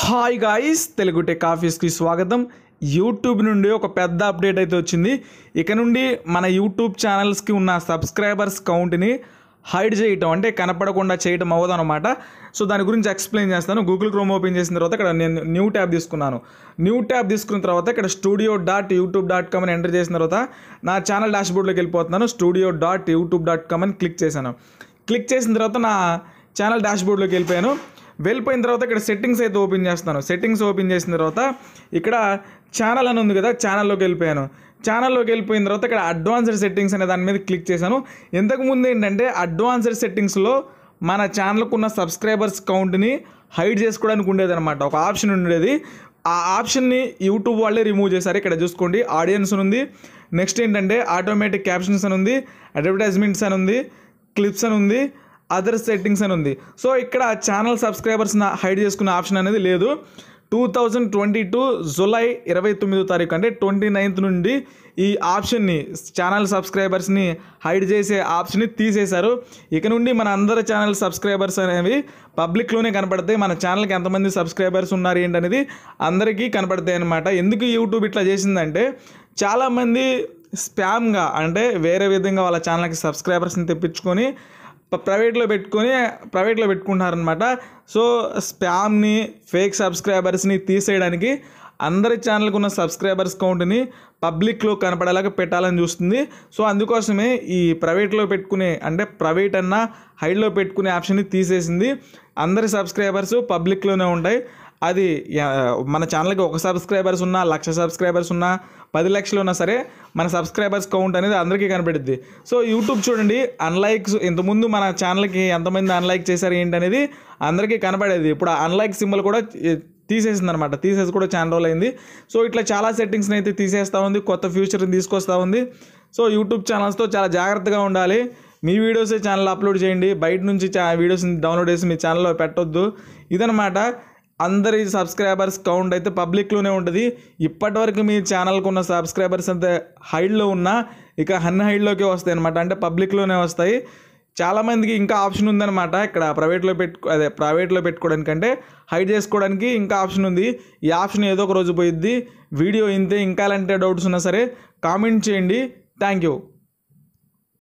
hi guys Telugu tech ఆఫీస్కి స్వాగతం YouTube నుండి ఒక పెద్ద అప్డేట్ అయితే వచ్చింది ఇక నుండి మన యూట్యూబ్ ఛానల్స్కి ఉన్న సబ్స్క్రైబర్స్ కౌంట్ని హైడ్ చేయటం అంటే కనపడకుండా చేయటం అవ్వదు అనమాట సో దాని గురించి ఎక్స్ప్లెయిన్ చేస్తాను గూగుల్ క్రోమ్ ఓపెన్ చేసిన తర్వాత ఇక్కడ నేను న్యూ ట్యాబ్ తీసుకున్నాను న్యూ ట్యాబ్ తీసుకున్న తర్వాత ఇక్కడ studio dot YouTube dot com అని ఎంటర్ చేసిన తర్వాత నా ఛానల్ బోర్డ్లోకి వెళ్ళిపోతున్నాను studio dot YouTube dot com అని క్లిక్ చేశాను క్లిక్ చేసిన తర్వాత నా ఛానల్ డాష్బోర్డ్లోకి వెళ్ళిపోయాను వెళ్ళిపోయిన తర్వాత ఇక్కడ సెట్టింగ్స్ అయితే ఓపెన్ చేస్తున్నాను సెట్టింగ్స్ ఓపెన్ చేసిన తర్వాత ఇక్కడ ఛానల్ అని ఉంది కదా ఛానల్లోకి వెళ్ళిపోయాను ఛానల్లోకి వెళ్ళిపోయిన తర్వాత ఇక్కడ అడ్వాన్స్డ్ సెట్టింగ్స్ అనే దాని మీద క్లిక్ చేశాను ఇంతకుముందు ఏంటంటే అడ్వాన్స్డ్ సెట్టింగ్స్లో మన ఛానల్కు ఉన్న సబ్స్క్రైబర్స్ కౌంట్ని హైడ్ చేసుకోవడానికి ఉండేది అనమాట ఒక ఆప్షన్ ఉండేది ఆ ఆప్షన్ని యూట్యూబ్ వాళ్ళే రిమూవ్ చేశారు ఇక్కడ చూసుకోండి ఆడియన్స్ ఉంది నెక్స్ట్ ఏంటంటే ఆటోమేటిక్ క్యాప్షన్స్ అని ఉంది అడ్వర్టైజ్మెంట్స్ అని ఉంది క్లిప్స్ అని ఉంది అదర్ సెట్టింగ్స్ అని ఉంది సో ఇక్కడ ఛానల్ సబ్స్క్రైబర్స్ని హైడ్ చేసుకునే ఆప్షన్ అనేది లేదు టూ థౌజండ్ ట్వంటీ టూ జులై ఇరవై తొమ్మిదో తారీఖు అంటే ట్వంటీ నైన్త్ నుండి ఈ ఆప్షన్ని ఛానల్ సబ్స్క్రైబర్స్ని హైడ్ చేసే ఆప్షన్ని తీసేశారు ఇక నుండి మన అందరి ఛానల్ సబ్స్క్రైబర్స్ అనేవి పబ్లిక్లోనే కనపడతాయి మన ఛానల్కి ఎంతమంది సబ్స్క్రైబర్స్ ఉన్నారు ఏంటనేది అందరికీ కనపడతాయి అనమాట ఎందుకు యూట్యూబ్ ఇట్లా చేసిందంటే చాలామంది స్పామ్గా అంటే వేరే విధంగా వాళ్ళ ఛానల్కి సబ్స్క్రైబర్స్ని తెప్పించుకొని ప్రైవేట్లో పెట్టుకొని ప్రైవేట్లో పెట్టుకుంటున్నారనమాట సో స్పామ్ని ఫేక్ సబ్స్క్రైబర్స్ని తీసేయడానికి అందరి ఛానల్కి ఉన్న సబ్స్క్రైబర్స్ కౌంట్ని పబ్లిక్లో కనపడేలాగా పెట్టాలని చూస్తుంది సో అందుకోసమే ఈ ప్రైవేట్లో పెట్టుకునే అంటే ప్రైవేట్ అన్న హైడ్లో పెట్టుకునే ఆప్షన్ని తీసేసింది అందరి సబ్స్క్రైబర్స్ పబ్లిక్లోనే ఉంటాయి అది మన ఛానల్కి ఒక సబ్స్క్రైబర్స్ ఉన్నా లక్ష సబ్స్క్రైబర్స్ ఉన్నా పది లక్షలు ఉన్నా సరే మన సబ్స్క్రైబర్స్ కౌంట్ అనేది అందరికీ కనబడుద్ది సో యూట్యూబ్ చూడండి అన్లైక్స్ ఇంతకుముందు మన ఛానల్కి ఎంతమంది అన్లైక్ చేశారు ఏంటనేది అందరికీ కనబడేది ఇప్పుడు అన్లైక్ సింబల్ కూడా తీసేసింది అనమాట తీసేసి కూడా ఛానల్ రోజులు అయింది సో ఇట్లా చాలా సెట్టింగ్స్ని అయితే తీసేస్తూ ఉంది కొత్త ఫ్యూచర్ని తీసుకొస్తూ ఉంది సో యూట్యూబ్ ఛానల్స్తో చాలా జాగ్రత్తగా ఉండాలి మీ వీడియోసే ఛానల్ అప్లోడ్ చేయండి బయట నుంచి చా వీడియోస్ని డౌన్లోడ్ చేసి మీ ఛానల్లో పెట్టొద్దు ఇదనమాట అందరి సబ్స్క్రైబర్స్ కౌంట్ అయితే పబ్లిక్లోనే ఉంటుంది ఇప్పటివరకు మీ ఛానల్కి ఉన్న సబ్స్క్రైబర్స్ అంతే హైడ్లో ఉన్నా ఇక హన్ హైడ్లోకి వస్తాయి అనమాట అంటే పబ్లిక్లోనే వస్తాయి చాలామందికి ఇంకా ఆప్షన్ ఉందన్నమాట ఇక్కడ ప్రైవేట్లో పెట్టు అదే ప్రైవేట్లో పెట్టుకోవడానికి అంటే హైడ్ చేసుకోవడానికి ఇంకా ఆప్షన్ ఉంది ఈ ఆప్షన్ ఏదో ఒక రోజు పోయిద్ది వీడియో ఇంతే ఇంకా ఎలాంటి డౌట్స్ ఉన్నా సరే కామెంట్ చేయండి థ్యాంక్ యూ